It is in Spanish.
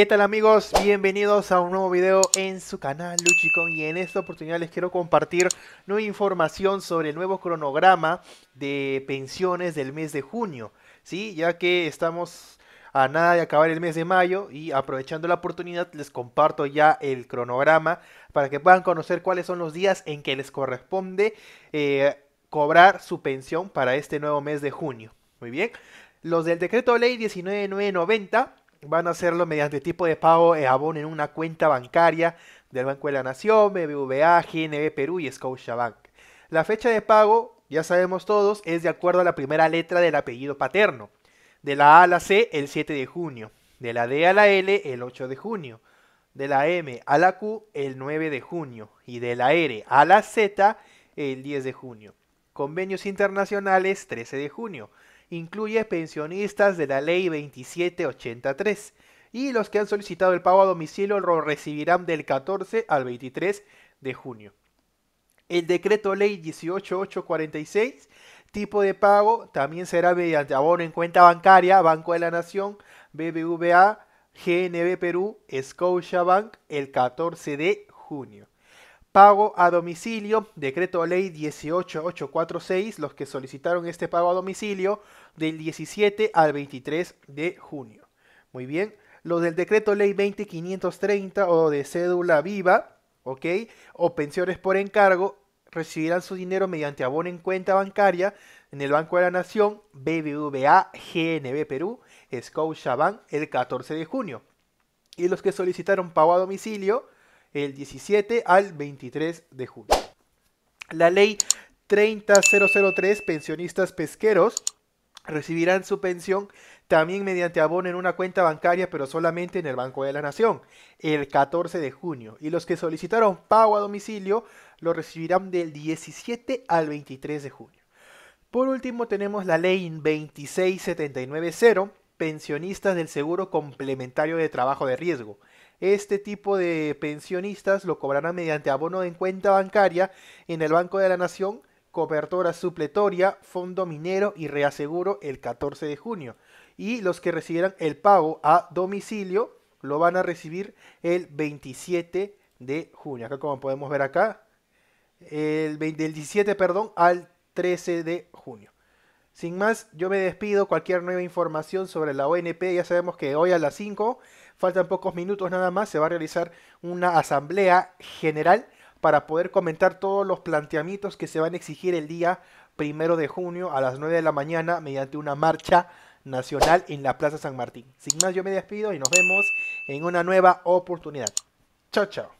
¿Qué tal amigos? Bienvenidos a un nuevo video en su canal Luchicon y en esta oportunidad les quiero compartir nueva información sobre el nuevo cronograma de pensiones del mes de junio, ¿sí? Ya que estamos a nada de acabar el mes de mayo y aprovechando la oportunidad les comparto ya el cronograma para que puedan conocer cuáles son los días en que les corresponde eh, cobrar su pensión para este nuevo mes de junio. Muy bien. Los del decreto ley 19990 van a hacerlo mediante tipo de pago e abono en una cuenta bancaria del Banco de la Nación, BBVA, GNB Perú y Scotiabank. La fecha de pago, ya sabemos todos, es de acuerdo a la primera letra del apellido paterno. De la A a la C, el 7 de junio. De la D a la L, el 8 de junio. De la M a la Q, el 9 de junio. Y de la R a la Z, el 10 de junio. Convenios internacionales, 13 de junio incluye pensionistas de la ley 2783 y los que han solicitado el pago a domicilio lo recibirán del 14 al 23 de junio. El decreto ley 18846, tipo de pago, también será mediante abono en cuenta bancaria, Banco de la Nación, BBVA, GNB Perú, Scotiabank, el 14 de junio. Pago a domicilio, decreto ley 18846, los que solicitaron este pago a domicilio del 17 al 23 de junio. Muy bien, los del decreto ley 20530 o de cédula viva, ¿ok? O pensiones por encargo, recibirán su dinero mediante abono en cuenta bancaria en el Banco de la Nación, BBVA, GNB Perú, Scotiabank, el 14 de junio. Y los que solicitaron pago a domicilio, el 17 al 23 de junio. La ley 3003, pensionistas pesqueros, recibirán su pensión también mediante abono en una cuenta bancaria, pero solamente en el Banco de la Nación, el 14 de junio. Y los que solicitaron pago a domicilio lo recibirán del 17 al 23 de junio. Por último tenemos la ley 26790, pensionistas del seguro complementario de trabajo de riesgo. Este tipo de pensionistas lo cobrarán mediante abono de cuenta bancaria en el Banco de la Nación, cobertura supletoria, fondo minero y reaseguro el 14 de junio. Y los que recibieran el pago a domicilio lo van a recibir el 27 de junio. Acá como podemos ver acá, el 20, 17 perdón, al 13 de junio. Sin más, yo me despido. Cualquier nueva información sobre la ONP, ya sabemos que hoy a las 5, faltan pocos minutos nada más, se va a realizar una asamblea general para poder comentar todos los planteamientos que se van a exigir el día primero de junio a las 9 de la mañana mediante una marcha nacional en la Plaza San Martín. Sin más, yo me despido y nos vemos en una nueva oportunidad. Chao, chao.